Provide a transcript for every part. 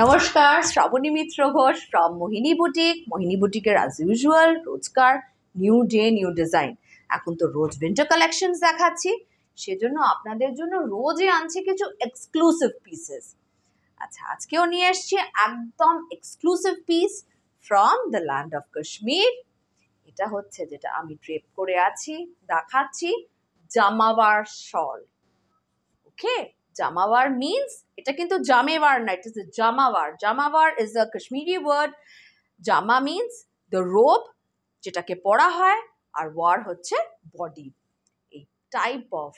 নমস্কার Shraboni Mitra Ghosh from Mohini boutique Mohini বুটিকের আজ ইউজুয়াল রোজকার নিউ ডে নিউ ডিজাইন এখন তো রোজ উইন্টার কালেকশন দেখাচ্ছি সেজন্য আপনাদের জন্য রোজই আনছে কিছু এক্সক্লুসিভ পিসেস আচ্ছা আজকেও নিয়ে এসছে একদম exclusive piece from the land of Kashmir এটা হচ্ছে যেটা আমি ড্রেপ করে আছি দেখাচ্ছি জামাবার শল ওকে Jamavar means এটা কিন্তু জামেওয়ার না it is a জামাওয়ার জামাওয়ার is a Kashmiri word জামা means the robe যেটাকে পরা হয় আর ওয়ার হচ্ছে বডি এই টাইপ অফ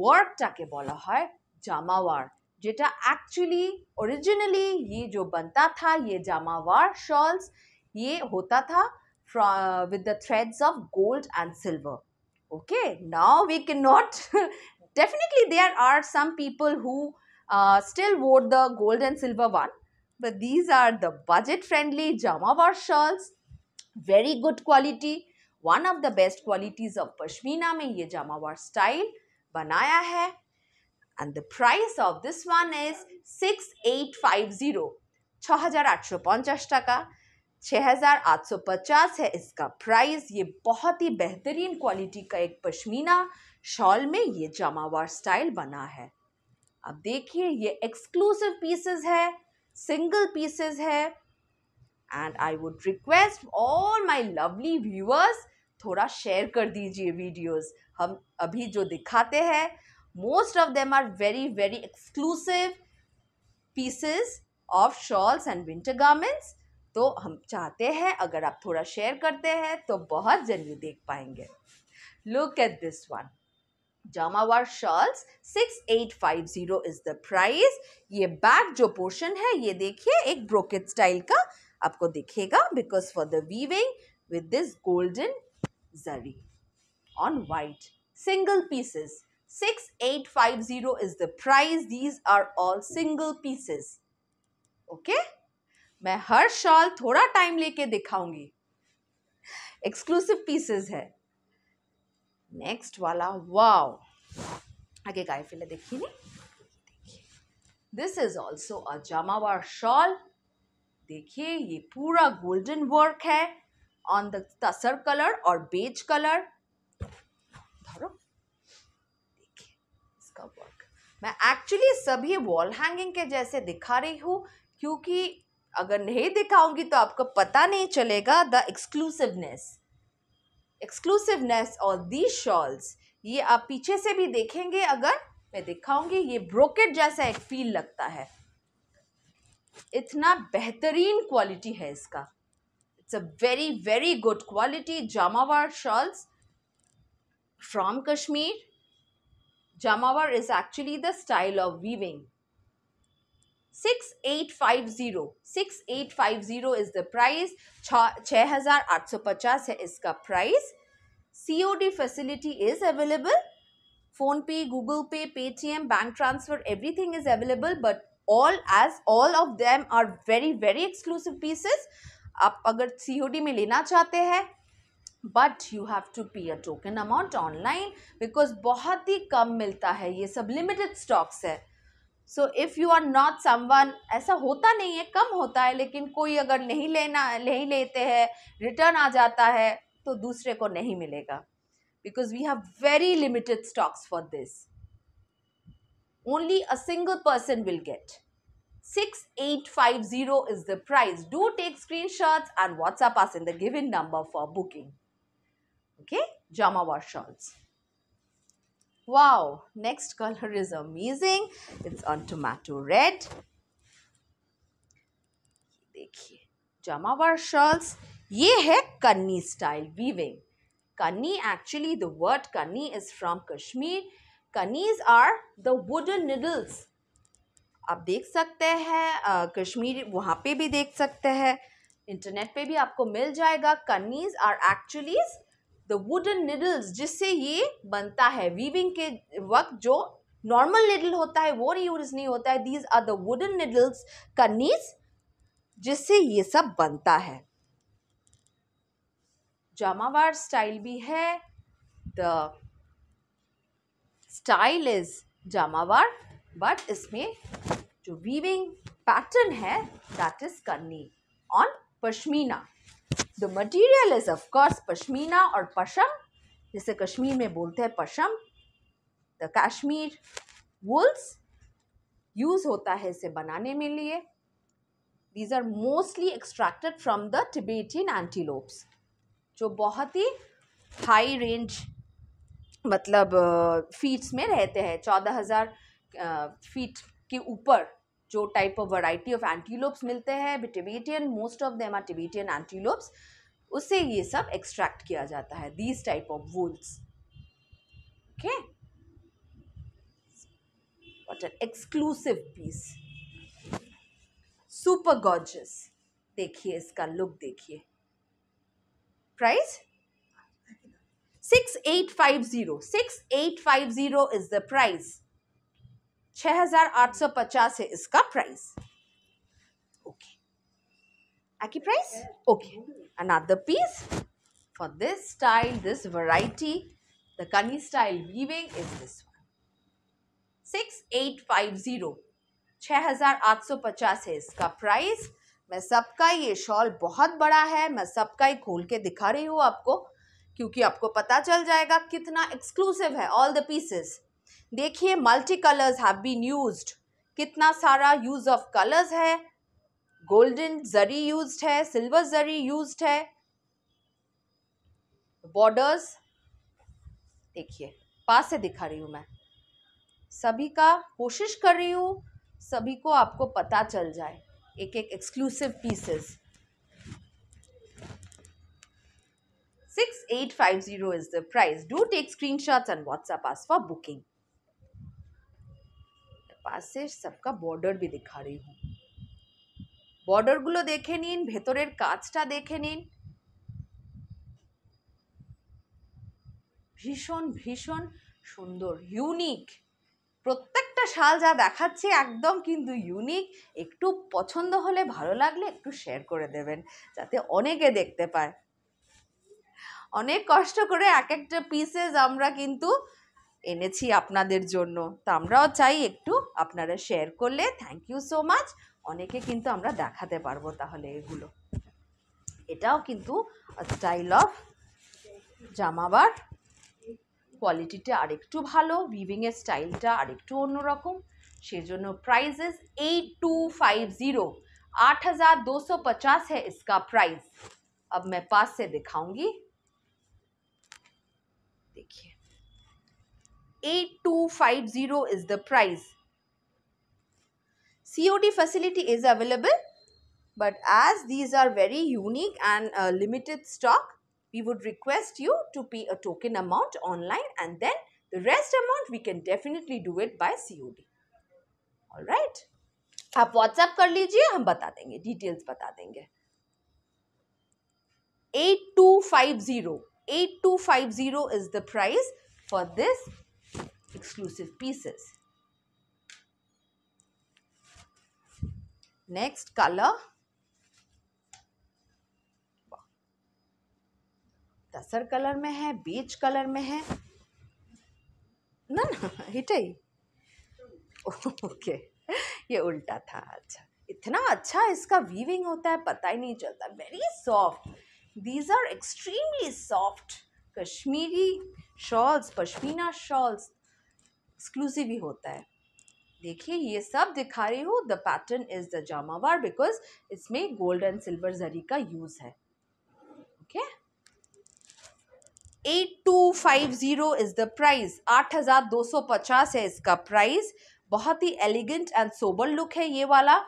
ওয়ার্কটাকে বলা হয় জামাওয়ার যেটা অ্যাকচুয়ালি ओरिजिनली ये जो बनता था ये জামাওয়ার शॉल्स ये होता था with the threads of gold and silver okay now we cannot Definitely, there are some people who uh, still vote the gold and silver one, but these are the budget friendly Jamawar shawls, very good quality. one of the best qualities of pashmina mein ye jamawar style बनाया है and the price of this one is six 6850 five zero छः हज़ार आठ सौ पचास टका छः हज़ार आठ सौ पचास है इसका प्राइस ये बहुत ही बेहतरीन क्वालिटी का एक पश्मीना शॉल में ये जमावार स्टाइल बना है अब देखिए ये एक्सक्लूसिव पीसेस है सिंगल पीसेस है and I would request all my lovely viewers थोड़ा शेयर कर दीजिए वीडियोस हम अभी जो दिखाते हैं most of them are very very exclusive pieces of shawls and winter garments तो हम चाहते हैं अगर आप थोड़ा शेयर करते हैं तो बहुत जल्दी देख पाएंगे look at this one jamawar shawls six eight five zero is the price ये बैक जो पोर्शन है ये देखिए एक ब्रोकेट स्टाइल का आपको दिखेगा because for the weaving with this golden zari on white single pieces six eight five zero is the price these are all single pieces okay मैं हर शॉल थोड़ा टाइम लेके दिखाऊंगी एक्सक्लूसिव पीसेस है नेक्स्ट वाला वाव आगे गाय फिले देखिए this is also a jamawar shawl देखिए ये पूरा गोल्डन वर्क है ऑन द तसर कलर और बेज कलर धरो देखिए इसका वर्क मैं एक्चुअली सभी वॉल हैंगिंग के जैसे दिखा रही हूँ क्योंकि अगर नहीं दिखाऊंगी तो आपको पता नहीं चलेगा द एक्सक्लूसिवनेस एक्सक्लूसिवनेस और दी शॉल्स ये आप पीछे से भी देखेंगे अगर मैं दिखाऊंगी ये ब्रोकेट जैसा एक फील लगता है इतना बेहतरीन क्वालिटी है इसका it's a very very good quality jamawar shawls from Kashmir jamawar is actually the style of weaving six six eight eight five zero five zero is the price छः हज़ार आठ सौ पचास है इसका price C O D facility is available PhonePe Google Pay Paytm bank transfer everything is available but all as all of them are very very exclusive pieces आप अगर सी O D में लेना चाहते हैं but you have to pay a token amount online because बहुत ही कम मिलता है ये सब लिमिटेड स्टॉक्स है so if you are not someone ऐसा होता नहीं है कम होता है लेकिन कोई अगर नहीं लेना नहीं लेते हैं रिटर्न आ जाता है तो दूसरे को नहीं मिलेगा because we have very limited stocks for this only a single person will get six eight five zero is the price do take screen shots and WhatsApp us in the given number for booking okay jamawars wow next color is amazing it's on tomato red देखिए जमावर shawls ये है kani style weaving kani actually the word kani is from Kashmir kanis are the wooden needles आप देख सकते हैं कश्मीर वहाँ पे भी देख सकते हैं इंटरनेट पे भी आपको मिल जाएगा kanis are actually the wooden needles जिससे ये बनता है वीविंग के वक्त जो नॉर्मल निडल होता है वो यूज नहीं होता है these are the wooden needles kanis जिससे ये सब बनता है जामावार स्टाइल भी है the style is jamawar but इसमें जो वीविंग पैटर्न है that is kani on pashmina the material is of course pashmina और पशम जैसे कश्मीर में बोलते हैं pashm the Kashmir wools use होता है इसे बनाने में लिए these are mostly extracted from the Tibetan antelopes जो बहुत ही हाई रेंज मतलब फीट्स में रहते हैं चौदह हज़ार फीट के ऊपर जो type of variety of antelopes मिलते हैं Tibetan most of them are Tibetan antelopes उससे ये सब एक्सट्रैक्ट किया जाता है these type of wools okay what an exclusive piece super gorgeous देखिए इसका लुक देखिए price six eight five zero six eight five zero is the price 6850 है इसका प्राइस ओके आकी price okay another piece for this style this variety the kani style weaving is this one 6850 पचास है इसका price मैं सबका ये शॉल बहुत बड़ा है मैं सबका ही खोल के दिखा रही हूँ आपको क्योंकि आपको पता चल जाएगा कितना एक्सक्लूसिव है ऑल द पीसेस देखिए multi colours have been used कितना सारा यूज़ ऑफ कलर्स है गोल्डन जरी यूज्ड है सिल्वर जरी यूज्ड है बॉर्डर्स देखिए पास से दिखा रही हूँ मैं सभी का कोशिश कर रही हूँ सभी को आपको पता चल जाए एक एक exclusive pieces eight five zero is the the price. Take screen screenshots and WhatsApp us for booking পাশে से सबका বর্ডার বি दिखा रही हूँ বর্ডারগুলো দেখে নিন ভেতরের কাজটা দেখে নিন ভীষণ ভীষণ সুন্দর ইউনিক প্রত্যেকটা শাল যা দেখাচ্ছি একদম কিন্তু ইউনিক একটু পছন্দ হলে ভালো লাগলে একটু শেয়ার করে দেবেন যাতে অনেকে দেখতে পায় অনেক কষ্ট করে এক একটা পিসেস আমরা কিন্তু এনেছি আপনাদের জন্য তো আমরাও চাই একটু আপনারা শেয়ার করলে থ্যাংক ইউ সো মাচ অনেকে কিন্তু আমরা দেখাতে পারবো তাহলে এগুলো এটাও কিন্তু স্টাইল অফ জামাবার কোয়ালিটিটা আরেকটু ভালো ভিভিংয়ের স্টাইলটা আরেকটু অন্যরকম সেজন্য prices eight two five zero আট হাজার দুশো পচাশ হ্যাঁ है প্রাইস प्राइस अब मैं पास 8250 is the price. COD facility is available but as these are very unique and uh, limited stock we would request you to pay a token amount online and then the rest amount we can definitely do it by COD. All right. आप WhatsApp कर लीजिए हम बता देंगे details बता देंगे five zero. Eight two five zero is the price for this. exclusive pieces. Next color. Tussar colour में है बीच कलर में है ना ना हिट ही ओके ये उल्टा था अच्छा इतना अच्छा इसका वीविंग होता है पता ही नहीं चलता very soft these are extremely soft Kashmiri shawls pashmina shawls exclusive ही होता है देखिए ये सब दिखा रही हूँ the pattern is the jamawar because इसमें गोल्ड एंड सिल्वर जरी का यूज है okay eight two five zero is the price आठ हजार दो सौ पचास है इसका प्राइस बहुत ही एलिगेंट एंड सोबर लुक है ये वाला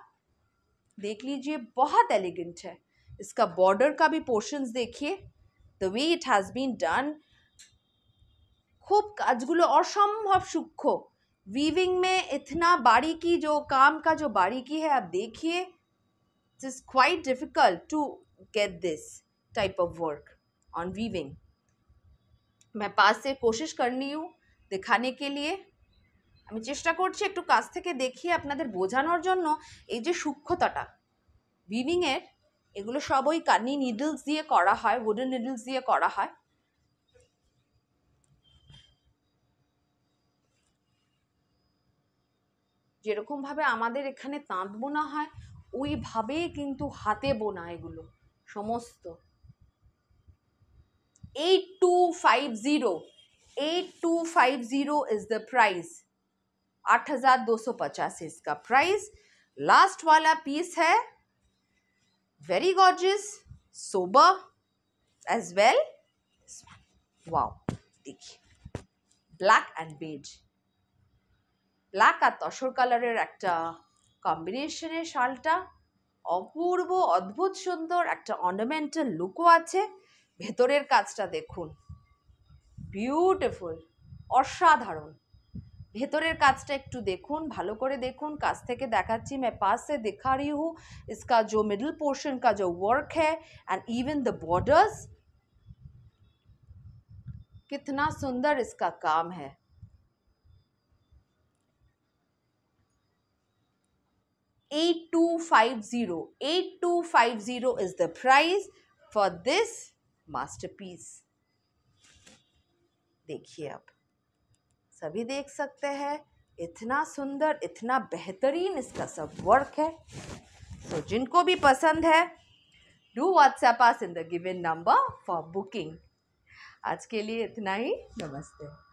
देख लीजिए बहुत एलिगेंट है इसका बॉर्डर का भी पोर्शंस देखिए the way it has been done খুব কাজগুলো অসম্ভব সূক্ষ্ম ভিভিং মে ইতনা বাড়ি কি যে কাম কাজ বাড়ি কি হ্যাঁ আপ দেখিয়ে it is quite difficult to get this type of work on weaving মে পাশে কোশিস করি দেখানে কে লিয়ে আমি চেষ্টা করছি একটু কাছ থেকে দেখিয়ে আপনাদের বোঝানোর জন্য এই যে সূক্ষ্মতাটা ভিভিংয়ের এগুলো সব ওই কানি নিডলস দিয়ে করা হয় উডেন নিডলস দিয়ে করা হয় जे रखम আমাদের এখানে তাঁত বোনা হয় ওইভাবেই কিন্তু হাতে बना एगुल समस्त eight two five zero eight two five zero is the price आठ हज़ार दो सौ पचास इसका प्राइस लास्ट वाला पीस है very gorgeous sober as well wow देखिए ब्लैक एंड बेज ব্ল্যাক আর তসর কালারের একটা কম্বিনেশনের শালটা অপূর্ব অদ্ভুত সুন্দর একটা অর্নামেন্টাল লুকও আছে ভেতরের কাজটা দেখুন বিউটিফুল অসাধারণ ভেতরের কাজটা একটু দেখুন ভালো করে দেখুন কাজ থেকে দেখাচ্ছি মে পাশে দেখা রি হু ইসকা इसका মিডল পোর্শন কাজ ওয়ার্ক जो वर्क है एंड इवन द बॉर्डर्स कितना सुंदर 8250 is the price for this masterpiece देखिए आप सभी देख सकते हैं इतना सुंदर इतना बेहतरीन इसका सब वर्क है सो तो so, जिनको भी पसंद है do WhatsApp us in the given number for booking आज के लिए इतना ही नमस्ते